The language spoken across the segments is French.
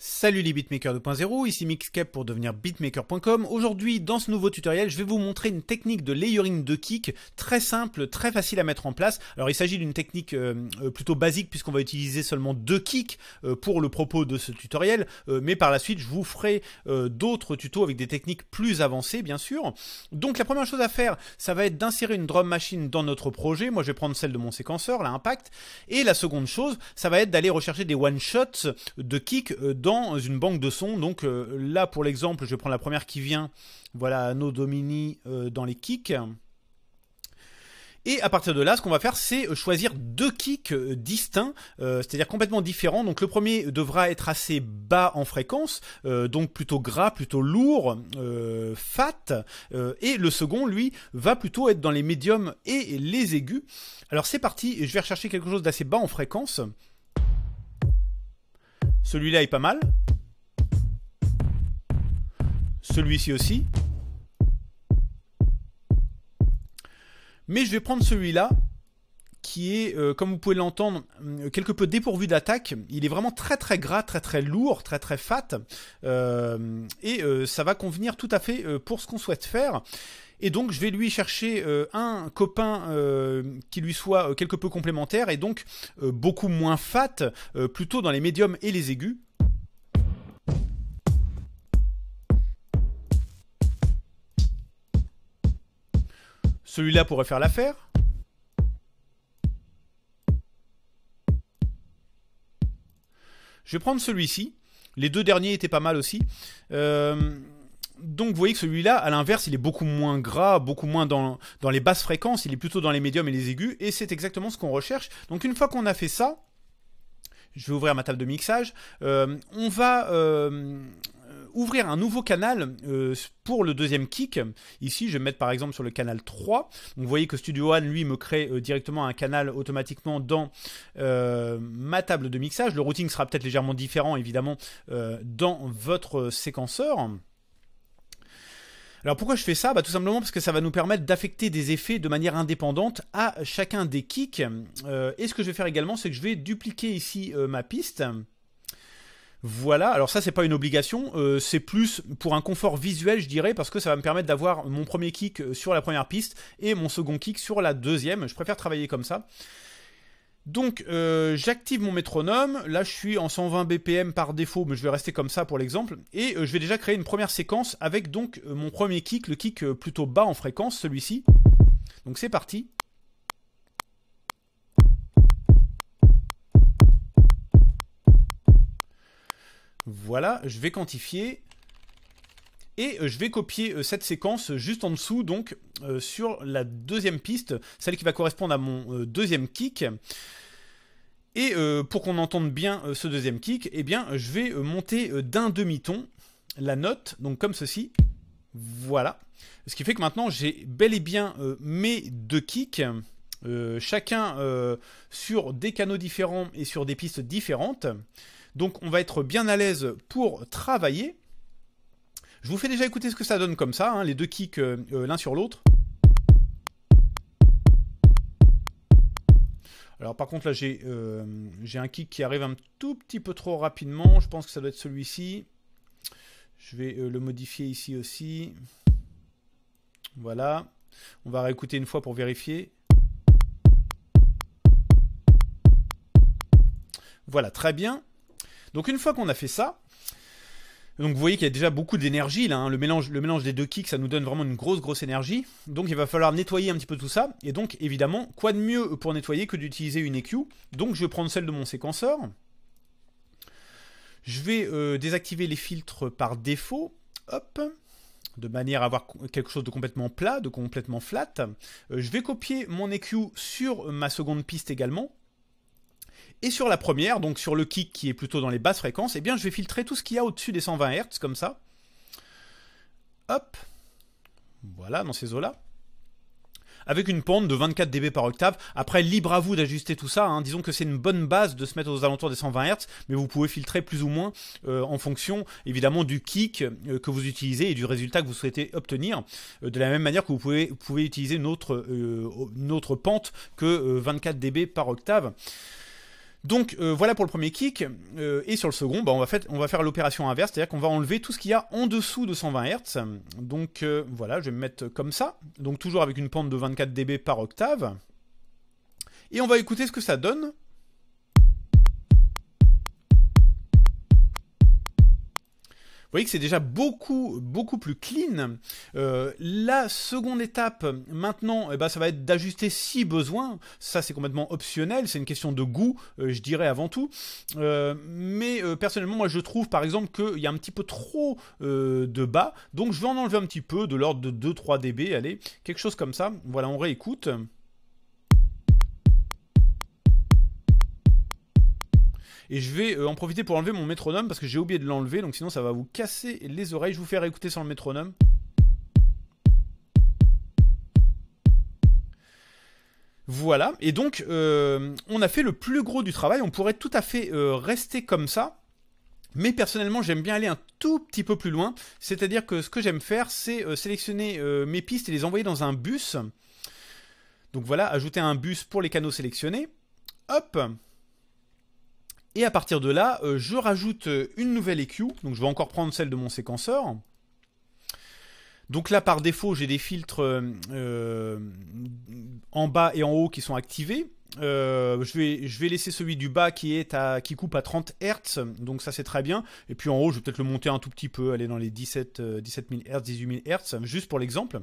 Salut les beatmakers 2.0, ici MixCap pour devenir beatmaker.com. Aujourd'hui, dans ce nouveau tutoriel, je vais vous montrer une technique de layering de kick très simple, très facile à mettre en place. Alors, il s'agit d'une technique euh, euh, plutôt basique puisqu'on va utiliser seulement deux kicks euh, pour le propos de ce tutoriel, mais par la suite, je vous ferai d'autres tutos avec des techniques plus avancées, bien sûr. Donc, la première chose à faire, ça va être d'insérer une drum machine dans notre projet. Moi, je vais prendre celle de mon séquenceur, l'impact, Impact. Et la seconde chose, ça va être d'aller rechercher des one-shots de kick dans une banque de sons. Donc euh, là, pour l'exemple, je prends la première qui vient. Voilà, nos domini euh, dans les kicks. Et à partir de là, ce qu'on va faire, c'est euh, choisir deux kicks distincts, c'est-à-dire complètement différents. Donc le premier devra être assez bas en fréquence, donc plutôt gras, plutôt lourd, fat. et le second, lui, va plutôt être dans les médiums et les aigus. Alors c'est parti, je vais rechercher quelque chose d'assez bas en fréquence. Celui-là est pas mal. Celui-ci aussi. Mais je vais prendre celui-là qui est, euh, comme vous pouvez l'entendre, euh, quelque peu dépourvu d'attaque. Il est vraiment très très gras, très très lourd, très très fat. Euh, et ça va convenir tout à fait pour ce qu'on souhaite faire. Et donc je vais lui chercher euh, un copain euh, qui lui soit euh, quelque peu complémentaire et donc beaucoup moins fat, plutôt dans les médiums et les aigus. Celui-là pourrait faire l'affaire. Je vais prendre celui-ci. Les deux derniers étaient pas mal aussi. Euh donc vous voyez que celui-là, à l'inverse, il est beaucoup moins gras, beaucoup moins dans, les basses fréquences, il est plutôt dans les médiums et les aigus, et c'est exactement ce qu'on recherche. Donc une fois qu'on a fait ça, je vais ouvrir ma table de mixage, euh, on va... Euh, ouvrir un nouveau canal euh, pour le deuxième kick. Ici, je vais me mettre par exemple sur le canal 3. vous voyez que Studio One, lui, me crée directement un canal automatiquement dans ma table de mixage. Le routing sera peut-être légèrement différent, évidemment, dans votre séquenceur. Alors pourquoi je fais ça bah, Tout simplement parce que ça va nous permettre d'affecter des effets de manière indépendante à chacun des kicks. Euh, et ce que je vais faire également, c'est que je vais dupliquer ici euh, ma piste. Voilà, alors ça c'est pas une obligation, euh, c'est plus pour un confort visuel je dirais, parce que ça va me permettre d'avoir mon premier kick sur la première piste et mon second kick sur la deuxième, je préfère travailler comme ça. Donc euh, j'active mon métronome, là je suis en 120 BPM par défaut, mais je vais rester comme ça pour l'exemple, et euh, je vais déjà créer une première séquence avec donc euh, mon premier kick, le kick plutôt bas en fréquence, celui-ci. Donc c'est parti. Voilà, je vais quantifier. Et euh, je vais copier euh, cette séquence euh, juste en dessous, donc sur la deuxième piste, celle qui va correspondre à mon deuxième kick. Et pour qu'on entende bien ce deuxième kick, et eh bien, je vais monter d'un demi-ton la note, donc comme ceci. Voilà. Ce qui fait que maintenant j'ai bel et bien mes deux kicks, chacun sur des canaux différents et sur des pistes différentes. Donc on va être bien à l'aise pour travailler. Je vous fais déjà écouter ce que ça donne comme ça, hein, les deux kicks euh, euh, l'un sur l'autre. Alors par contre là euh, j'ai un kick qui arrive un tout petit peu trop rapidement, je pense que ça doit être celui-ci. Je vais le modifier ici aussi. Voilà. On va réécouter une fois pour vérifier. Voilà, très bien. Donc une fois qu'on a fait ça, donc vous voyez qu'il y a déjà beaucoup d'énergie là, hein. le, mélange, le mélange des deux kicks, ça nous donne vraiment une grosse grosse énergie. Donc il va falloir nettoyer un petit peu tout ça, et donc évidemment, quoi de mieux pour nettoyer que d'utiliser une EQ Donc je vais prendre celle de mon séquenceur. Je vais euh, désactiver les filtres par défaut, hop, de manière à avoir quelque chose de complètement plat, de complètement flat. Euh, je vais copier mon EQ sur ma seconde piste également, et sur la première, donc sur le kick qui est plutôt dans les basses fréquences, eh bien je vais filtrer tout ce qu'il y a au-dessus des 120 Hz, comme ça. Hop. Voilà, dans ces eaux-là. Avec une pente de 24 dB par octave. Après, libre à vous d'ajuster tout ça. Hein. Disons que c'est une bonne base de se mettre aux alentours des 120 Hz, mais vous pouvez filtrer plus ou moins euh, en fonction, évidemment, du kick euh, que vous utilisez et du résultat que vous souhaitez obtenir. Euh, de la même manière que vous pouvez, utiliser une autre, une autre pente que 24 dB par octave. Donc euh, voilà pour le premier kick, euh, et sur le second, bah, on, va faire l'opération inverse, c'est-à-dire qu'on va enlever tout ce qu'il y a en dessous de 120 Hz. Donc euh, voilà, je vais me mettre comme ça, donc toujours avec une pente de 24 dB par octave. Et on va écouter ce que ça donne Vous voyez que c'est déjà beaucoup, beaucoup plus clean. Euh, la seconde étape, maintenant, eh ben, ça va être d'ajuster si besoin. Ça, c'est complètement optionnel. C'est une question de goût, euh, je dirais avant tout. Euh, mais personnellement, moi, je trouve, par exemple, qu'il y a un petit peu trop de bas. Donc, je vais en enlever un petit peu, de l'ordre de 2-3 dB. Allez, quelque chose comme ça. Voilà, on réécoute. Et je vais euh, en profiter pour enlever mon métronome parce que j'ai oublié de l'enlever, donc sinon ça va vous casser les oreilles. Je vous fais réécouter sans le métronome. Voilà, et donc euh, on a fait le plus gros du travail, on pourrait tout à fait euh, rester comme ça, mais personnellement, j'aime bien aller un tout petit peu plus loin. C'est-à-dire que ce que j'aime faire, c'est sélectionner mes pistes et les envoyer dans un bus. Donc voilà, ajouter un bus pour les canaux sélectionnés. Hop et à partir de là, euh, je rajoute euh, une nouvelle EQ. Donc je vais encore prendre celle de mon séquenceur. Donc là, par défaut, j'ai des filtres euh, en bas et en haut qui sont activés. je, vais, je vais laisser celui du bas qui, est à, qui coupe à 30 Hz, donc ça c'est très bien. Et puis en haut, je vais peut-être le monter un tout petit peu, aller dans les 17, 17 000 Hz, 18 000 Hz, juste pour l'exemple.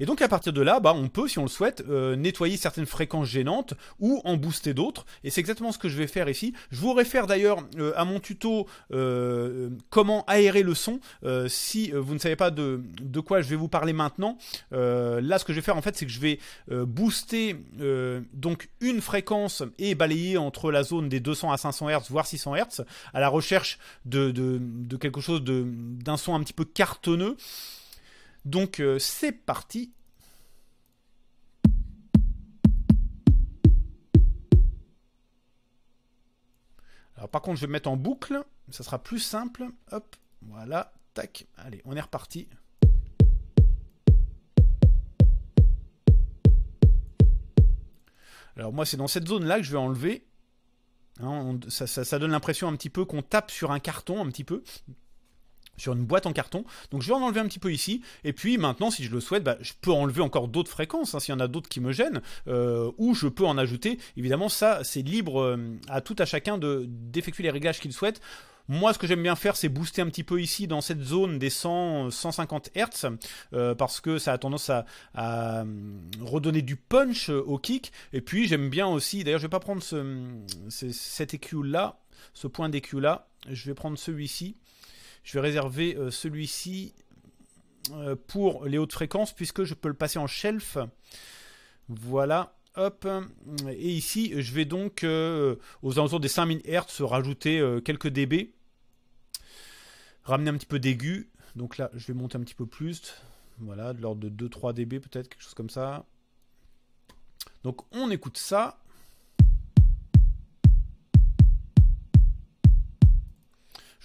Et donc à partir de là, bah, on peut, si on le souhaite, euh, nettoyer certaines fréquences gênantes ou en booster d'autres. Et c'est exactement ce que je vais faire ici. Je vous réfère d'ailleurs euh, à mon tuto euh, comment aérer le son. si vous ne savez pas de, quoi je vais vous parler maintenant, là ce que je vais faire en fait, c'est que je vais booster donc une fréquence et balayer entre la zone des 200 à 500 Hz, voire 600 Hz, à la recherche de, de quelque chose d'un son un petit peu cartonneux. Donc euh, c'est parti. Alors par contre, je vais me mettre en boucle, ça sera plus simple. Hop, voilà, tac. Allez, on est reparti. Alors moi, c'est dans cette zone-là que je vais enlever. Hein, ça, donne l'impression un petit peu qu'on tape sur un carton, un petit peu sur une boîte en carton. Donc je vais en enlever un petit peu ici. Et puis maintenant, si je le souhaite, bah, je peux enlever encore d'autres fréquences, hein, s'il y en a d'autres qui me gênent, euh, ou je peux en ajouter. Évidemment, ça, c'est libre euh, à tout à chacun d'effectuer les réglages qu'il souhaite. Moi, ce que j'aime bien faire, c'est booster un petit peu ici dans cette zone des 100, 150 Hz, parce que ça a tendance à, euh, redonner du punch au kick. Et puis, j'aime bien aussi, d'ailleurs, je vais pas prendre ce, cet EQ là, ce point d'EQ là, je vais prendre celui-ci je vais réserver euh, celui-ci euh, pour les hautes fréquences puisque je peux le passer en shelf. Voilà. Hop, et ici je vais donc euh, aux alentours des 5000 Hz rajouter quelques dB, ramener un petit peu d'aigu, donc là je vais monter un petit peu plus, voilà, de l'ordre de 2-3 dB peut-être, quelque chose comme ça. Donc on écoute ça,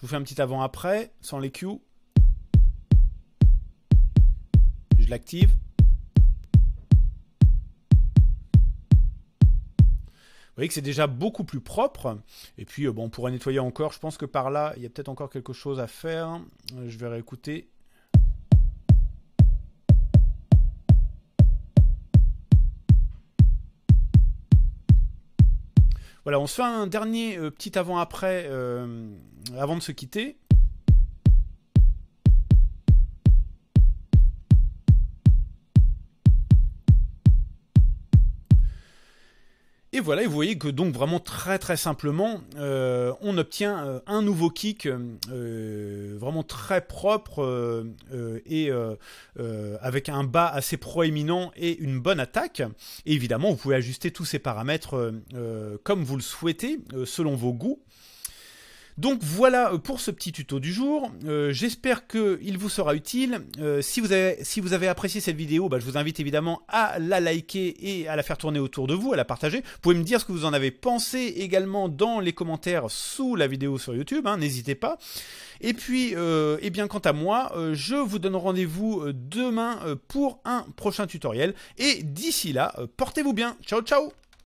vous fais un petit avant-après, sans les cues. Je l'active. Vous voyez que c'est déjà beaucoup plus propre. Et puis, euh, bon, on pourrait nettoyer encore. Je pense que par là, il y a peut-être encore quelque chose à faire. Euh, je vais réécouter. Voilà, on se fait un dernier euh, petit avant-après. Euh, avant de se quitter, Et voilà, vous voyez que donc vraiment très très simplement, euh, on obtient euh, un nouveau kick vraiment très propre et avec un bas assez proéminent et une bonne attaque. évidemment, vous pouvez ajuster tous ces paramètres comme vous le souhaitez, selon vos goûts. Donc voilà euh, pour ce petit tuto du jour. Euh, j'espère qu'il vous sera utile. Euh, si, vous avez, si vous avez apprécié cette vidéo, bah, je vous invite évidemment à la liker et à la faire tourner autour de vous, à la partager. Vous pouvez me dire ce que vous en avez pensé également dans les commentaires sous la vidéo sur YouTube, hein, n'hésitez pas. Et puis, eh bien, quant à moi, je vous donne rendez-vous demain pour un prochain tutoriel. Et d'ici là, portez-vous bien. Ciao, ciao